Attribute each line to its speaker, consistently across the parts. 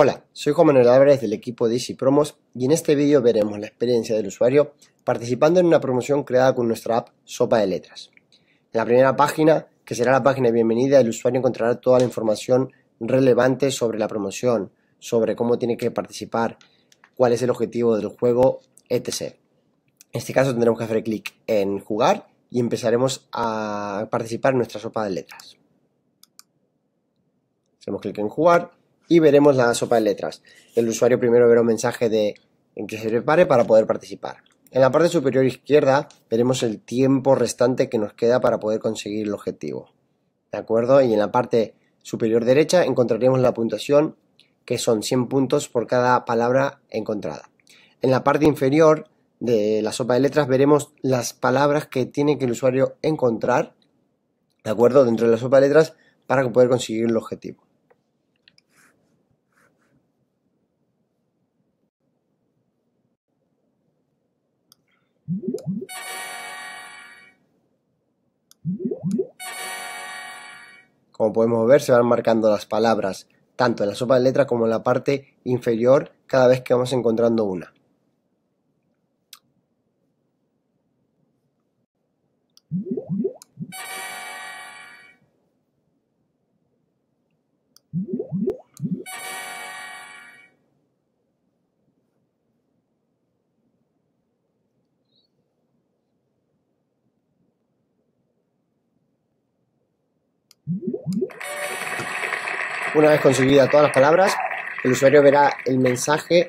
Speaker 1: Hola, soy Juan Manuel Álvarez del equipo de Easy Promos y en este vídeo veremos la experiencia del usuario participando en una promoción creada con nuestra app Sopa de Letras. En la primera página, que será la página de bienvenida, el usuario encontrará toda la información relevante sobre la promoción, sobre cómo tiene que participar, cuál es el objetivo del juego, etc. En este caso tendremos que hacer clic en jugar y empezaremos a participar en nuestra sopa de letras. Hacemos clic en jugar y veremos la sopa de letras. El usuario primero verá un mensaje de en que se prepare para poder participar. En la parte superior izquierda veremos el tiempo restante que nos queda para poder conseguir el objetivo. ¿De acuerdo? Y en la parte superior derecha encontraremos la puntuación que son 100 puntos por cada palabra encontrada. En la parte inferior de la sopa de letras veremos las palabras que tiene que el usuario encontrar, ¿de acuerdo? Dentro de la sopa de letras para poder conseguir el objetivo. Como podemos ver, se van marcando las palabras, tanto en la sopa de letra como en la parte inferior, cada vez que vamos encontrando una. Una vez conseguidas todas las palabras, el usuario verá el mensaje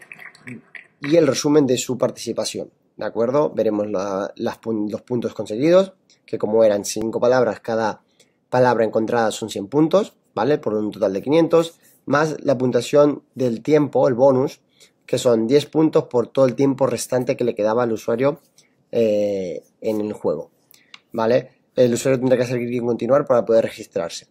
Speaker 1: y el resumen de su participación. ¿De acuerdo? Veremos los puntos conseguidos, que como eran 5 palabras, cada palabra encontrada son 100 puntos, ¿vale? Por un total de 500, más la puntuación del tiempo, el bonus, que son 10 puntos por todo el tiempo restante que le quedaba al usuario eh, en el juego, ¿vale? el usuario tendrá que hacer clic en continuar para poder registrarse.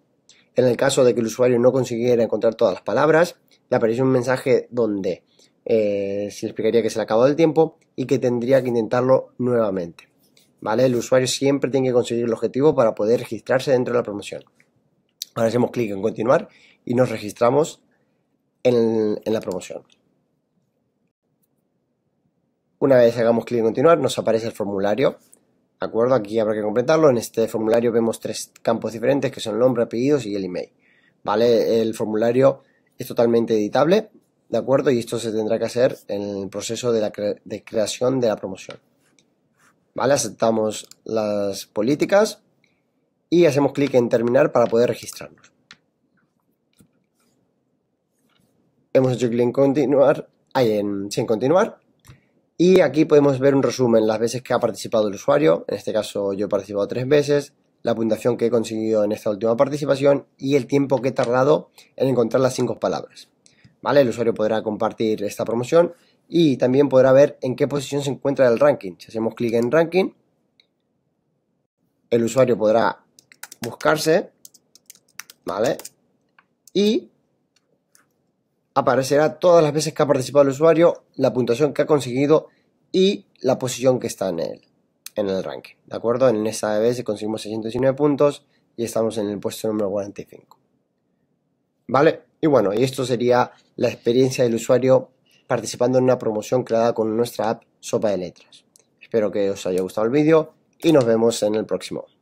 Speaker 1: En el caso de que el usuario no consiguiera encontrar todas las palabras, le aparece un mensaje donde eh, se explicaría que se le acabó el tiempo y que tendría que intentarlo nuevamente. ¿Vale? El usuario siempre tiene que conseguir el objetivo para poder registrarse dentro de la promoción. Ahora hacemos clic en continuar y nos registramos en la promoción. Una vez hagamos clic en continuar, nos aparece el formulario acuerdo? Aquí habrá que completarlo. En este formulario vemos tres campos diferentes que son el nombre, apellidos y el email. ¿Vale? El formulario es totalmente editable, ¿de acuerdo? Y esto se tendrá que hacer en el proceso de, la creación de la promoción. ¿Vale? Aceptamos las políticas y hacemos clic en terminar para poder registrarnos. Hemos hecho clic en continuar, ahí en, sin continuar y aquí podemos ver un resumen, las veces que ha participado el usuario, en este caso yo he participado tres veces, la puntuación que he conseguido en esta última participación y el tiempo que he tardado en encontrar las cinco palabras. ¿Vale? El usuario podrá compartir esta promoción y también podrá ver en qué posición se encuentra el ranking. Si hacemos clic en ranking, el usuario podrá buscarse, ¿vale? Y aparecerá todas las veces que ha participado el usuario, la puntuación que ha conseguido y la posición que está en el, en el ranking. ¿De acuerdo? En esta vez conseguimos 619 puntos y estamos en el puesto número 45. ¿Vale? Y bueno, y esto sería la experiencia del usuario participando en una promoción creada con nuestra app Sopa de Letras. Espero que os haya gustado el vídeo y nos vemos en el próximo.